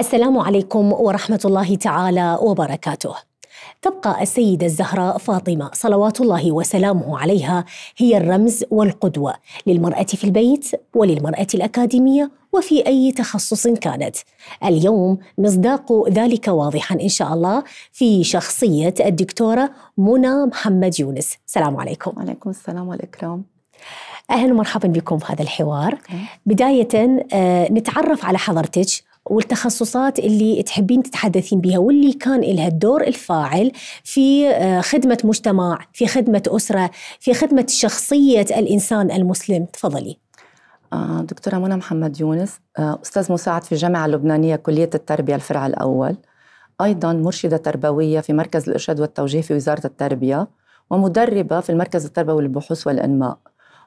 السلام عليكم ورحمه الله تعالى وبركاته تبقى السيده الزهراء فاطمه صلوات الله وسلامه عليها هي الرمز والقدوه للمراه في البيت وللمراه الاكاديميه وفي اي تخصص كانت. اليوم مصداق ذلك واضحا ان شاء الله في شخصيه الدكتوره منى محمد يونس. السلام عليكم. وعليكم السلام والاكرام. اهلا ومرحبا بكم في هذا الحوار. بدايه آه، نتعرف على حضرتك والتخصصات اللي تحبين تتحدثين بها واللي كان لها الدور الفاعل في آه، خدمة مجتمع في خدمة أسرة في خدمة شخصية الإنسان المسلم تفضلي آه، دكتورة منى محمد يونس آه، أستاذ مساعد في الجامعة اللبنانية كلية التربية الفرع الأول أيضا مرشدة تربوية في مركز الإرشاد والتوجيه في وزارة التربية ومدربة في المركز التربوي للبحوث والإنماء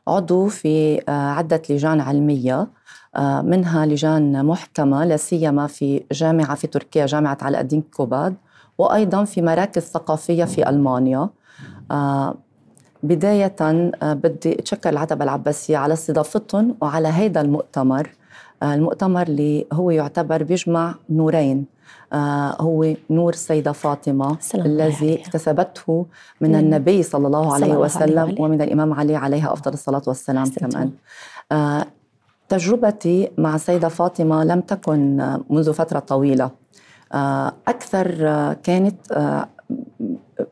عضو في آه، عدة لجان علمية آه، منها لجان محكمة لا سيما في جامعة في تركيا جامعة على الدين كوباد وأيضا في مراكز ثقافية في ألمانيا آه، بداية بدي أتشكر العتبة العباسية على استضافتهم وعلى هيدا المؤتمر آه، المؤتمر اللي هو يعتبر بيجمع نورين آه، هو نور السيدة فاطمة الذي اكتسبته من النبي صلى الله عليه وسلم عليه. ومن الإمام علي عليها أفضل الصلاة والسلام كمان آه، تجربتي مع السيدة فاطمة لم تكن منذ فترة طويلة أكثر كانت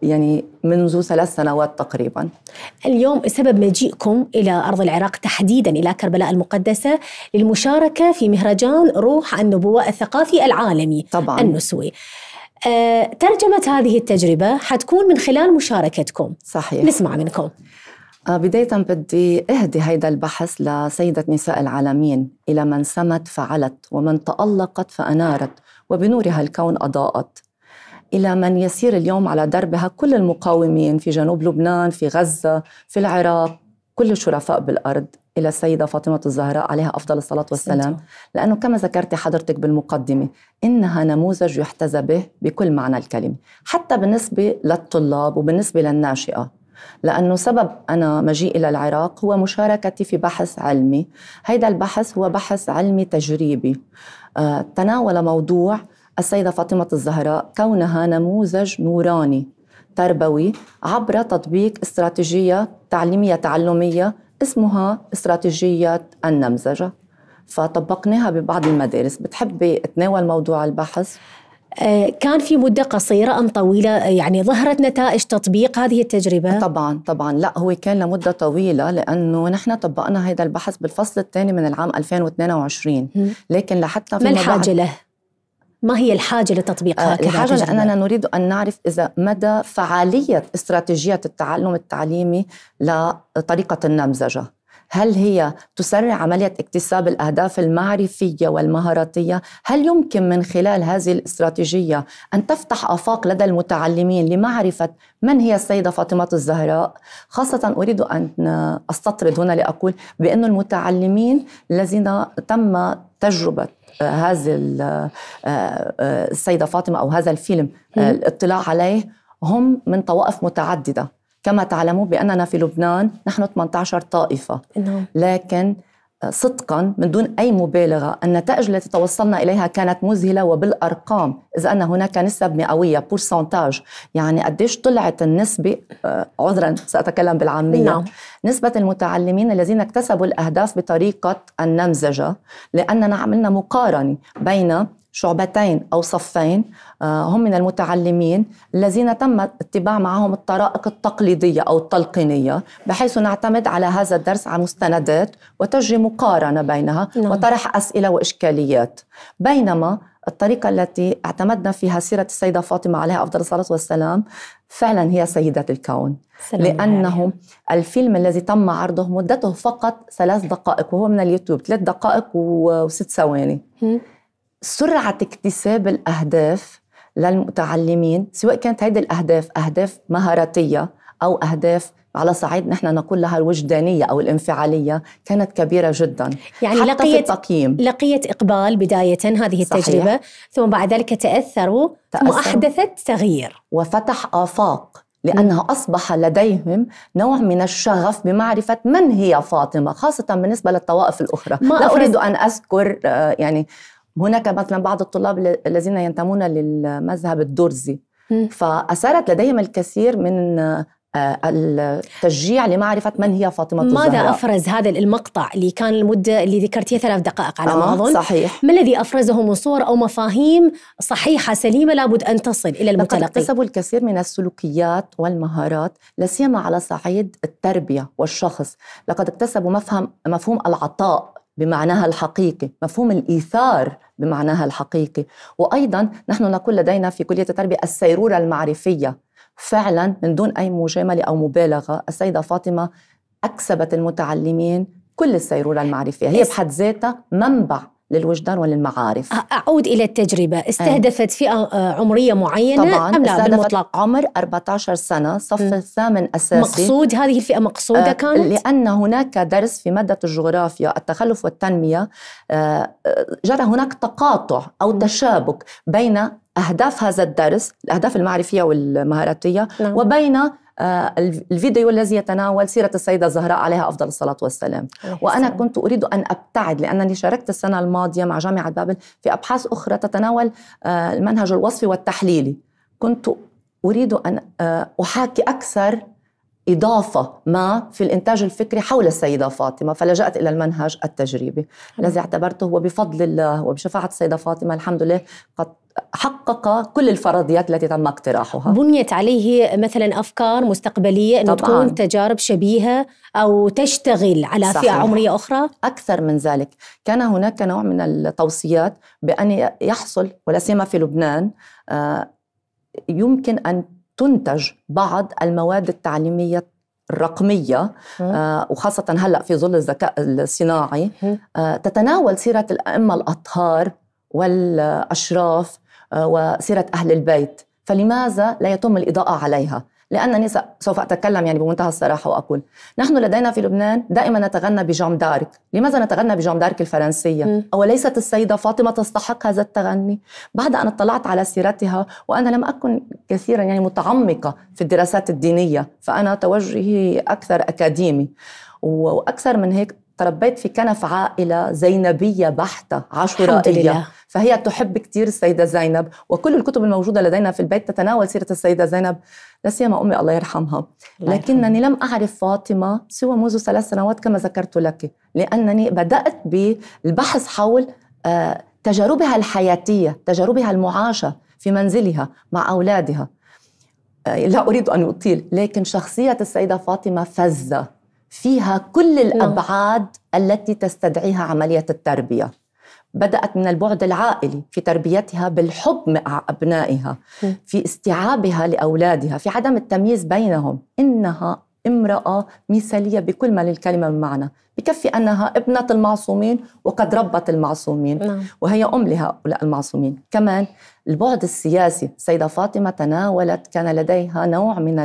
يعني منذ ثلاث سنوات تقريبا اليوم سبب مجيئكم إلى أرض العراق تحديدا إلى كربلاء المقدسة للمشاركة في مهرجان روح النبوة الثقافي العالمي طبعا. النسوي أه، ترجمة هذه التجربة حتكون من خلال مشاركتكم صحيح نسمع منكم آه، بداية بدي أهدي هيدا البحث لسيدة نساء العالمين إلى من سمت فعلت ومن تألقت فأنارت وبنورها الكون أضاءت إلى من يسير اليوم على دربها كل المقاومين في جنوب لبنان في غزة في العراق كل الشرفاء بالأرض إلى السيدة فاطمة الزهراء عليها أفضل الصلاة والسلام لأنه كما ذكرت حضرتك بالمقدمة إنها نموذج يحتذى به بكل معنى الكلمة حتى بالنسبة للطلاب وبالنسبة للناشئة لأنه سبب أنا مجيئي إلى العراق هو مشاركتي في بحث علمي هذا البحث هو بحث علمي تجريبي آه، تناول موضوع السيدة فاطمة الزهراء كونها نموذج نوراني تربوي عبر تطبيق استراتيجية تعليمية تعلمية اسمها استراتيجية النمذجة فطبقناها ببعض المدارس بتحبي تناول موضوع البحث آه، كان في مدة قصيرة أم طويلة آه، يعني ظهرت نتائج تطبيق هذه التجربة؟ طبعا طبعا لا هو كان لمدة طويلة لأنه نحن طبقنا هذا البحث بالفصل الثاني من العام 2022 لكن لحتى في ما الحاجة له؟ ما هي الحاجة لتطبيق هكذا آه، الحاجة لأننا نريد أن نعرف إذا مدى فعالية استراتيجية التعلم التعليمي لطريقة النمذجة هل هي تسرع عملية اكتساب الأهداف المعرفية والمهاراتية؟ هل يمكن من خلال هذه الاستراتيجية أن تفتح آفاق لدى المتعلمين لمعرفة من هي السيدة فاطمة الزهراء؟ خاصة أريد أن أستطرد هنا لأقول بأن المتعلمين الذين تم تجربة آه، هذه آه، آه، السيدة فاطمة أو هذا الفيلم الاطلاع عليه هم من طوائف متعددة كما تعلمون بأننا في لبنان نحن 18 طائفة نعم. لكن آه، صدقا من دون أي مبالغة النتائج التي توصلنا إليها كانت مذهلة وبالأرقام إذا أن هناك نسب مئوية بورسنتاج يعني قديش طلعت النسبة آه، عذرا سأتكلم بالعامية نعم. نسبة المتعلمين الذين اكتسبوا الأهداف بطريقة النمزجة لأننا عملنا مقارنة بين شعبتين أو صفين آه، هم من المتعلمين الذين تم اتباع معهم الطرائق التقليدية أو التلقينية بحيث نعتمد على هذا الدرس على مستندات وتجري مقارنة بينها نعم. وطرح أسئلة وإشكاليات بينما الطريقة التي اعتمدنا فيها سيرة السيدة فاطمة عليها أفضل الصلاة والسلام فعلا هي سيدة الكون لأنه الفيلم الذي تم عرضه مدته فقط ثلاث دقائق وهو من اليوتيوب ثلاث دقائق وست ثواني سرعة اكتساب الأهداف للمتعلمين سواء كانت هذه الأهداف أهداف مهاراتية أو أهداف على صعيد نحن نقول لها الوجدانية أو الانفعالية كانت كبيرة جدا يعني حتى لقيت في التقييم لقيت إقبال بداية هذه التجربة صحيح. ثم بعد ذلك تأثروا وأحدثت ثم أحدثت تغيير وفتح آفاق م. أصبح لديهم نوع من الشغف بمعرفة من هي فاطمة خاصة بالنسبة للطوائف الأخرى ما لا أريد أن أذكر آه، يعني هناك مثلا بعض الطلاب الذين ينتمون للمذهب الدرزي فأثارت لديهم الكثير من آه، التشجيع لمعرفة من هي فاطمة ماذا الزهراء ماذا أفرز هذا المقطع اللي كان المدة اللي ذكرتيها ثلاث دقائق على آه، ما أظن صحيح ما الذي أفرزه من صور أو مفاهيم صحيحة سليمة لابد أن تصل إلى المتلقي اكتسبوا الكثير من السلوكيات والمهارات لاسيما على صعيد التربية والشخص لقد اكتسبوا مفهم مفهوم العطاء بمعناها الحقيقي مفهوم الإيثار بمعناها الحقيقي وأيضا نحن نقول لدينا في كلية التربية السيرورة المعرفية فعلا من دون أي مجاملة أو مبالغة السيدة فاطمة أكسبت المتعلمين كل السيرورة المعرفية هي بحد ذاتها منبع للوجدان وللمعارف أعود إلى التجربة استهدفت فئة عمرية معينة طبعا أم لا بالمطلق عمر 14 سنة صف الثامن أساسي مقصود هذه الفئة مقصودة آه، كانت؟ لأن هناك درس في مادة الجغرافيا التخلف والتنمية آه، آه، جرى هناك تقاطع أو تشابك بين أهداف هذا الدرس الأهداف المعرفية والمهاراتية نعم. وبين آه، الفيديو الذي يتناول سيرة السيدة الزهراء عليها أفضل الصلاة والسلام وأنا كنت أريد أن أبتعد لأنني شاركت السنة الماضية مع جامعة بابل في أبحاث أخرى تتناول آه، المنهج الوصفي والتحليلي كنت أريد أن آه، أحاكي أكثر إضافة ما في الإنتاج الفكري حول السيدة فاطمة فلجأت إلى المنهج التجريبي الذي اعتبرته هو بفضل الله وبشفاعة السيدة فاطمة الحمد لله قد حقق كل الفرضيات التي تم اقتراحها بنيت عليه مثلا أفكار مستقبلية أن تكون تجارب شبيهة أو تشتغل على صحيح. فئة عمرية أخرى أكثر من ذلك كان هناك نوع من التوصيات بأن يحصل ولا سيما في لبنان آه، يمكن أن تنتج بعض المواد التعليمية الرقمية آه وخاصة هلأ في ظل الذكاء الصناعي آه تتناول سيرة الأئمة الأطهار والأشراف آه وسيرة أهل البيت فلماذا لا يتم الإضاءة عليها؟ لأنني سوف أتكلم يعني بمنتهى الصراحة وأقول نحن لدينا في لبنان دائما نتغنى بجام دارك لماذا نتغنى بجام دارك الفرنسية؟ م. أوليست السيدة فاطمة تستحق هذا التغني؟ بعد أن اطلعت على سيرتها وأنا لم أكن كثيرا يعني متعمقة في الدراسات الدينية فأنا توجهي أكثر أكاديمي وأكثر من هيك تربيت في كنف عائلة زينبية بحتة عاشورائية فهي تحب كثير السيدة زينب وكل الكتب الموجودة لدينا في البيت تتناول سيرة السيدة زينب لا سيما أمي الله يرحمها لكنني لم أعرف فاطمة سوى منذ ثلاث سنوات كما ذكرت لك لأنني بدأت بالبحث حول آه، تجاربها الحياتية تجاربها المعاشة في منزلها مع أولادها آه، لا أريد أن أطيل لكن شخصية السيدة فاطمة فزة فيها كل الأبعاد التي تستدعيها عملية التربية بدأت من البعد العائلي في تربيتها بالحب مع أبنائها في استيعابها لأولادها في عدم التمييز بينهم إنها امرأة مثالية بكل ما للكلمة من معنى بكفي أنها ابنة المعصومين وقد ربت المعصومين نعم. وهي أم لهؤلاء المعصومين كمان البعد السياسي سيدة فاطمة تناولت كان لديها نوع من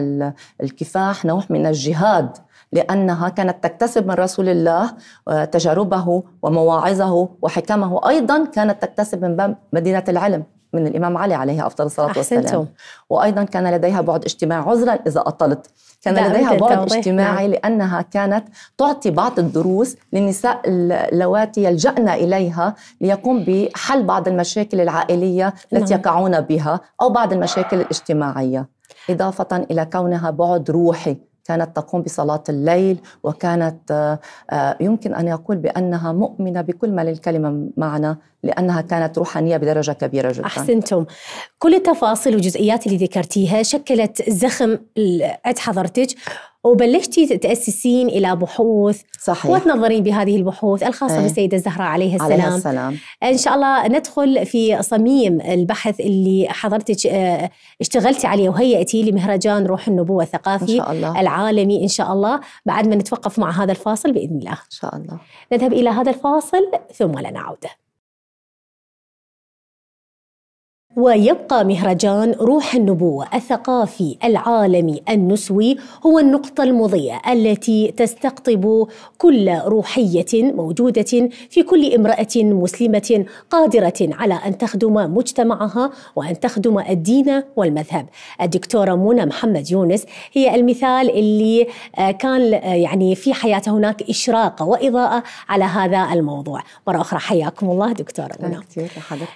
الكفاح نوع من الجهاد لأنها كانت تكتسب من رسول الله آه، تجاربه ومواعظه وحكمه أيضا كانت تكتسب من مدينة العلم من الإمام علي عليه أفضل الصلاة أحسنتم. والسلام وأيضا كان لديها بعد اجتماعي عذرا إذا أطلت كان لديها بعد اجتماعي نعم. لأنها كانت تعطي بعض الدروس للنساء اللواتي يلجأن إليها ليقوم بحل بعض المشاكل العائلية التي نعم. يقعون بها أو بعض المشاكل الاجتماعية إضافة إلى كونها بعد روحي كانت تقوم بصلاة الليل وكانت آه، آه، يمكن أن يقول بأنها مؤمنة بكل ما للكلمة معنى لأنها كانت روحانية بدرجة كبيرة جدا أحسنتم كل التفاصيل والجزئيات اللي ذكرتيها شكلت زخم عند حضرتك وبلشتي تأسسين إلى بحوث صحيح وتنظرين بهذه البحوث الخاصة ايه. بالسيدة الزهرة عليها السلام عليها السلام إن شاء الله ندخل في صميم البحث اللي حضرتك آه، اشتغلتي عليه وهيئتي لمهرجان روح النبوة الثقافي إن شاء الله. العالمي إن شاء الله بعد ما نتوقف مع هذا الفاصل بإذن الله إن شاء الله نذهب إلى هذا الفاصل ثم لنعود ويبقى مهرجان روح النبوة الثقافي العالمي النسوي هو النقطة المضيئة التي تستقطب كل روحية موجودة في كل امرأة مسلمة قادرة على أن تخدم مجتمعها وأن تخدم الدين والمذهب. الدكتورة منى محمد يونس هي المثال اللي آه، كان آه، يعني في حياتها هناك إشراقة وإضاءة على هذا الموضوع. مرة أخرى حياكم الله دكتورة منى.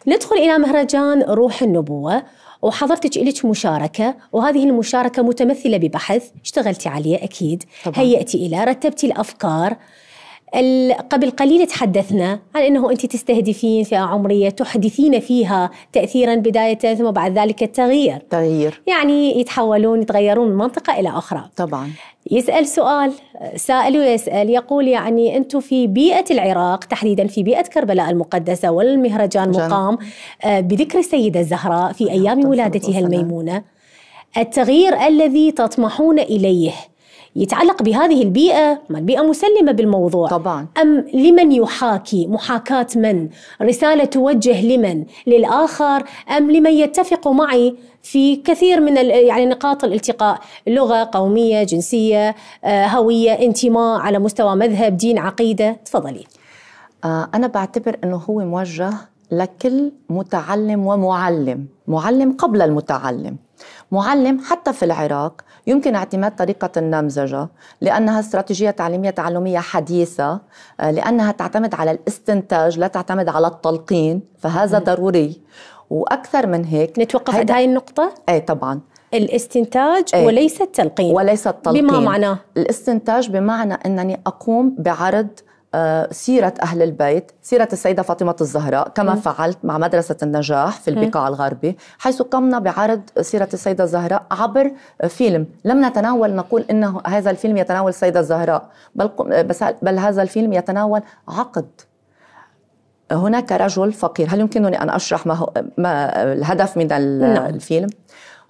ندخل إلى مهرجان روح روح النبوة وحضرتك لك مشاركة وهذه المشاركة متمثلة ببحث اشتغلتي عليه أكيد طبعا. هيأتي إلى رتبتي الأفكار قبل قليل تحدثنا عن انه انت تستهدفين فئه عمريه تحدثين فيها تاثيرا بدايه ثم بعد ذلك التغيير. تغيير يعني يتحولون يتغيرون من منطقه الى اخرى. طبعا. يسال سؤال سائل ويسال يقول يعني انتم في بيئه العراق تحديدا في بيئه كربلاء المقدسه والمهرجان جل. مقام آه، بذكر السيده الزهراء في ايام ولادتها الميمونه. التغيير الذي تطمحون اليه يتعلق بهذه البيئة ما البيئة مسلمة بالموضوع طبعا أم لمن يحاكي محاكاة من رسالة توجه لمن للآخر أم لمن يتفق معي في كثير من يعني نقاط الالتقاء لغة قومية جنسية آه، هوية انتماء على مستوى مذهب دين عقيدة تفضلي آه، أنا بعتبر أنه هو موجه لكل متعلم ومعلم معلم قبل المتعلم معلم حتى في العراق يمكن اعتماد طريقة النمزجة لأنها استراتيجية تعليمية تعلمية حديثة آه، لأنها تعتمد على الاستنتاج لا تعتمد على التلقين فهذا ضروري وأكثر من هيك نتوقف عند هاي النقطة؟ أي طبعاً الاستنتاج أي. وليس التلقين وليس التلقين بما معناه؟ الاستنتاج بمعنى أنني أقوم بعرض آه، سيرة أهل البيت سيرة السيدة فاطمة الزهراء كما م. فعلت مع مدرسة النجاح في البقاع الغربي حيث قمنا بعرض سيرة السيدة الزهراء عبر فيلم لم نتناول نقول إنه هذا الفيلم يتناول السيدة الزهراء بل, بل هذا الفيلم يتناول عقد هناك رجل فقير هل يمكنني أن أشرح ما, هو ما الهدف من نعم. الفيلم؟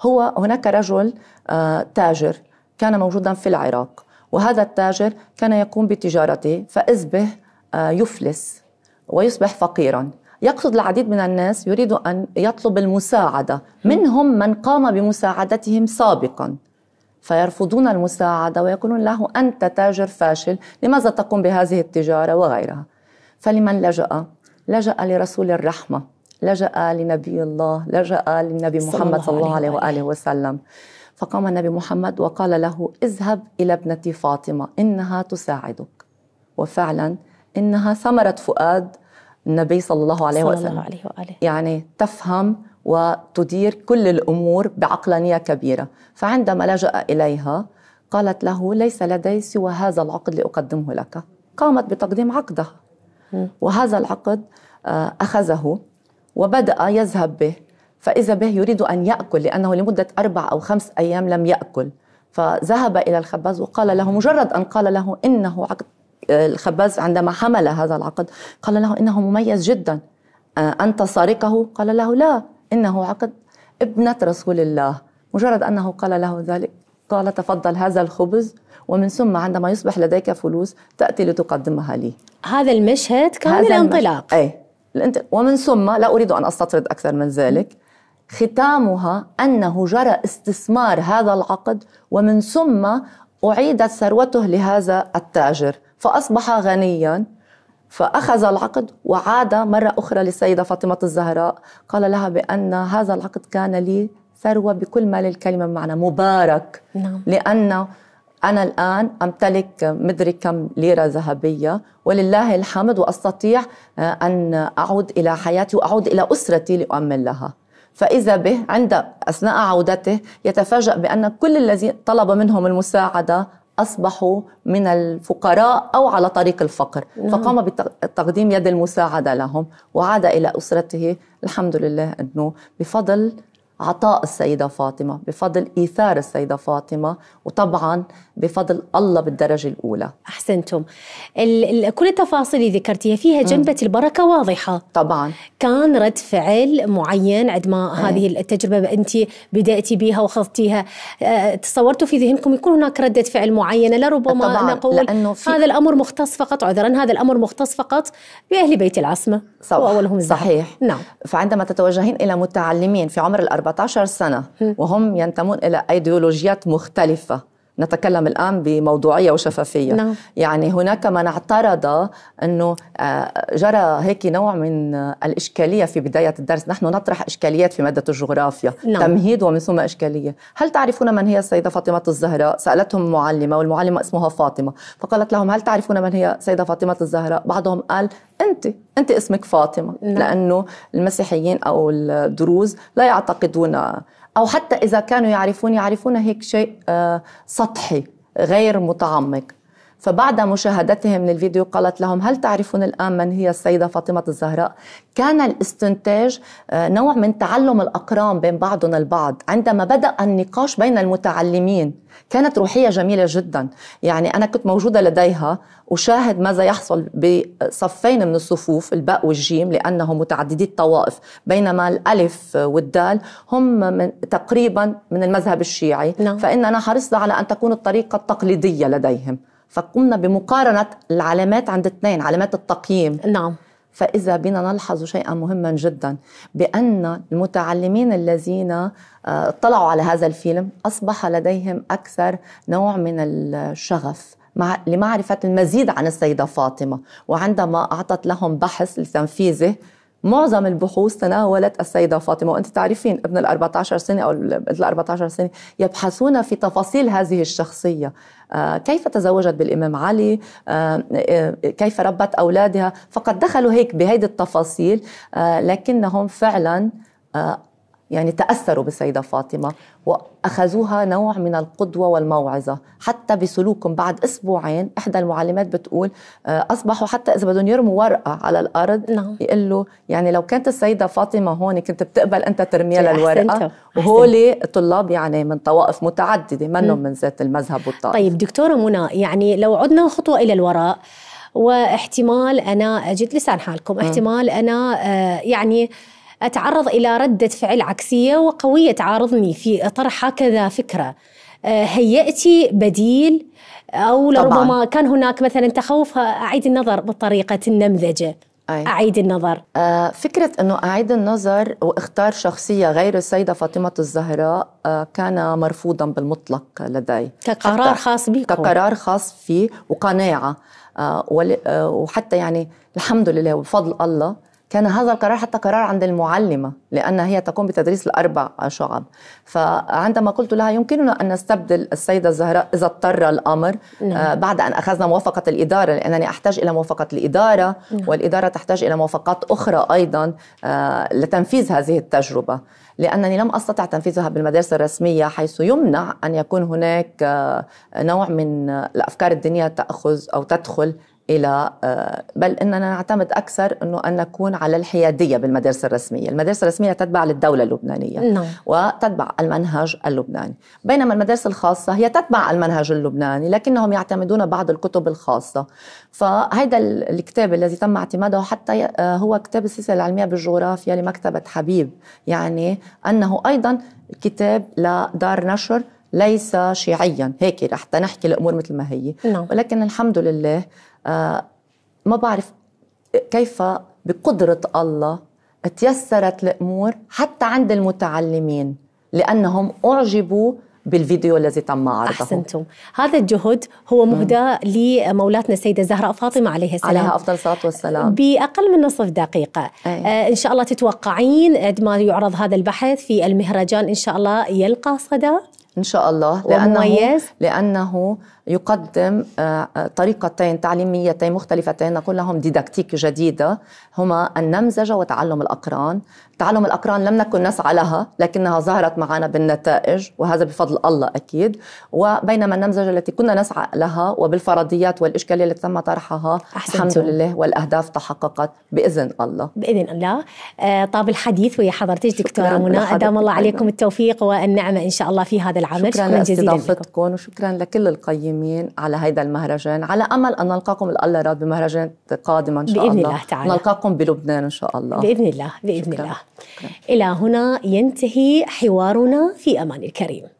هو هناك رجل آه، تاجر كان موجودا في العراق وهذا التاجر كان يقوم بتجارته فإذ به آه، يفلس ويصبح فقيرا يقصد العديد من الناس يريد أن يطلب المساعدة منهم من قام بمساعدتهم سابقا فيرفضون المساعدة ويقولون له أنت تاجر فاشل لماذا تقوم بهذه التجارة وغيرها فلمن لجأ؟ لجأ لرسول الرحمة لجأ لنبي الله لجأ للنبي محمد صلى الله عليه وآله وسلم فقام النبي محمد وقال له اذهب إلى ابنتي فاطمة إنها تساعدك وفعلا إنها ثمرة فؤاد النبي صلى الله عليه صلى وسلم الله عليه وآله. يعني تفهم وتدير كل الأمور بعقلانية كبيرة فعندما لجأ إليها قالت له ليس لدي سوى هذا العقد لأقدمه لك قامت بتقديم عقدها وهذا العقد آه، أخذه وبدأ يذهب به فإذا به يريد أن يأكل لأنه لمدة أربع أو خمس أيام لم يأكل فذهب إلى الخباز وقال له مجرد أن قال له إنه عقد الخباز عندما حمل هذا العقد قال له إنه مميز جدا آه، أنت سارقه قال له لا إنه عقد ابنة رسول الله مجرد أنه قال له ذلك قال تفضل هذا الخبز ومن ثم عندما يصبح لديك فلوس تأتي لتقدمها لي هذا المشهد كان هذا الانطلاق المشهد. أي ومن ثم لا أريد أن أستطرد أكثر من ذلك ختامها انه جرى استثمار هذا العقد ومن ثم اعيدت ثروته لهذا التاجر فاصبح غنيا فأخذ العقد وعاد مرة أخرى للسيدة فاطمة الزهراء قال لها بأن هذا العقد كان لي ثروة بكل ما للكلمة معنى مبارك نعم. لأن أنا الآن أمتلك مدري كم ليرة ذهبية ولله الحمد وأستطيع أن أعود إلى حياتي وأعود إلى أسرتي لأؤمن لها فإذا به عند أثناء عودته يتفاجأ بأن كل الذي طلب منهم المساعدة أصبحوا من الفقراء أو على طريق الفقر نعم. فقام بتقديم يد المساعدة لهم وعاد إلى أسرته الحمد لله أنه بفضل عطاء السيدة فاطمة بفضل إيثار السيدة فاطمة وطبعا بفضل الله بالدرجة الأولى أحسنتم كل التفاصيل اللي ذكرتيها فيها جنبة م. البركة واضحة طبعا كان رد فعل معين عندما ما إيه. هذه التجربة أنت بدأتي بها وخضتيها آه، تصورتوا في ذهنكم يكون هناك ردة فعل معينة لربما طبعاً نقول لأنه في... هذا الأمر مختص فقط عذرا هذا الأمر مختص فقط بأهل بيت العصمة صح. وأولهم الزهر. صحيح نعم فعندما تتوجهين إلى متعلمين في عمر الأربعة 14 سنة وهم ينتمون إلى أيديولوجيات مختلفة نتكلم الآن بموضوعية وشفافية نعم. يعني هناك من اعترض أنه آه، جرى هيك نوع من الإشكالية في بداية الدرس نحن نطرح إشكاليات في مادة الجغرافيا نعم. تمهيد ومن ثم إشكالية هل تعرفون من هي السيدة فاطمة الزهراء؟ سألتهم معلمة والمعلمة اسمها فاطمة فقالت لهم هل تعرفون من هي السيدة فاطمة الزهراء؟ بعضهم قال أنت أنت اسمك فاطمة نعم. لأنه المسيحيين أو الدروز لا يعتقدون أو حتى إذا كانوا يعرفون يعرفون هيك شيء آه، سطحي غير متعمق فبعد مشاهدتهم للفيديو قالت لهم هل تعرفون الآن من هي السيدة فاطمة الزهراء كان الاستنتاج آه، نوع من تعلم الأقران بين بعضنا البعض عندما بدأ النقاش بين المتعلمين كانت روحية جميلة جدا يعني أنا كنت موجودة لديها أشاهد ماذا يحصل بصفين من الصفوف الباء والجيم لأنهم متعددي الطوائف بينما الألف والدال هم من تقريبا من المذهب الشيعي نعم. فإننا حرصنا على أن تكون الطريقة التقليدية لديهم فقمنا بمقارنة العلامات عند اثنين علامات التقييم نعم فإذا بنا نلحظ شيئا مهما جدا بأن المتعلمين الذين آه، اطلعوا على هذا الفيلم أصبح لديهم أكثر نوع من الشغف مع لمعرفة المزيد عن السيدة فاطمة وعندما أعطت لهم بحث لتنفيذه معظم البحوث تناولت السيدة فاطمة وأنت تعرفين ابن ال 14 سنة أو ال 14 سنة يبحثون في تفاصيل هذه الشخصية آه، كيف تزوجت بالإمام علي آه، آه، كيف ربت أولادها فقد دخلوا هيك بهيدي التفاصيل لكنهم فعلا يعني تأثروا بالسيدة فاطمة وأخذوها نوع من القدوة والموعظة حتى بسلوكهم بعد أسبوعين إحدى المعلمات بتقول آه، أصبحوا حتى إذا بدهم يرموا ورقة على الأرض نعم. يقول له يعني لو كانت السيدة فاطمة هون كنت بتقبل أنت ترميها للورقة وهولي طلاب يعني من طوائف متعددة منهم من ذات المذهب والطائف طيب دكتورة منى يعني لو عدنا خطوة إلى الوراء واحتمال أنا جد لسان حالكم احتمال أنا آه، يعني أتعرض إلى ردة فعل عكسية وقوية تعارضني في طرح هكذا فكرة هيأتي آه، بديل أو لربما طبعاً. كان هناك مثلا تخوف أعيد النظر بطريقة النمذجة أي. أعيد النظر آه فكرة أنه أعيد النظر وإختار شخصية غير السيدة فاطمة الزهراء آه كان مرفوضا بالمطلق لدي كقرار خاص بي كقرار خاص فيه وقناعة آه،, آه وحتى يعني الحمد لله وبفضل الله كان هذا القرار حتى قرار عند المعلمة لأن هي تقوم بتدريس الأربع شعب فعندما قلت لها يمكننا أن نستبدل السيدة الزهراء إذا اضطر الأمر نعم. آه، بعد أن أخذنا موافقة الإدارة لأنني أحتاج إلى موافقة الإدارة نعم. والإدارة تحتاج إلى موافقات أخرى أيضا آه، لتنفيذ هذه التجربة لأنني لم أستطع تنفيذها بالمدارس الرسمية حيث يمنع أن يكون هناك آه، نوع من الأفكار الدينية تأخذ أو تدخل الى آه، بل اننا نعتمد اكثر انه ان نكون على الحياديه بالمدارس الرسميه، المدارس الرسميه تتبع للدوله اللبنانيه نعم. وتتبع المنهج اللبناني، بينما المدارس الخاصه هي تتبع المنهج اللبناني لكنهم يعتمدون بعض الكتب الخاصه، فهذا الكتاب الذي تم اعتماده حتى آه، هو كتاب السلسله العلميه بالجغرافيا لمكتبه حبيب، يعني انه ايضا كتاب لدار نشر ليس شيعيا هيك رح نحكي الامور مثل ما هي نعم. ولكن الحمد لله آه، ما بعرف كيف بقدرة الله تيسرت الأمور حتى عند المتعلمين لأنهم أعجبوا بالفيديو الذي تم عرضه أحسنتم هذا الجهد هو مهدى لمولاتنا السيدة زهراء فاطمة عليها السلام عليها أفضل الصلاة والسلام بأقل من نصف دقيقة أي. آه، إن شاء الله تتوقعين ما يعرض هذا البحث في المهرجان إن شاء الله يلقى صدى إن شاء الله لأنه, ومميز. لأنه يقدم آه، آه، طريقتين تعليميتين مختلفتين نقول لهم ديداكتيك جديدة هما النمزجة وتعلم الأقران تعلم الأقران لم نكن نسعى لها لكنها ظهرت معنا بالنتائج وهذا بفضل الله أكيد وبينما النمزجة التي كنا نسعى لها وبالفرضيات والإشكالية التي تم طرحها أحسنتم. الحمد لله والأهداف تحققت بإذن الله بإذن الله آه، طاب الحديث ويا حضرتك دكتورة منى أدام الله عليكم التوفيق والنعمة إن شاء الله في هذا العمل شكرا, شكرا جزيلا لكم وشكرا لكل القيمين مقدمين على هيدا المهرجان على امل ان نلقاكم الله راد بمهرجان قادما ان شاء بإذن الله بإذن الله تعالى نلقاكم بلبنان ان شاء الله باذن الله باذن شكرا. الله شكرا. الى هنا ينتهي حوارنا في امان الكريم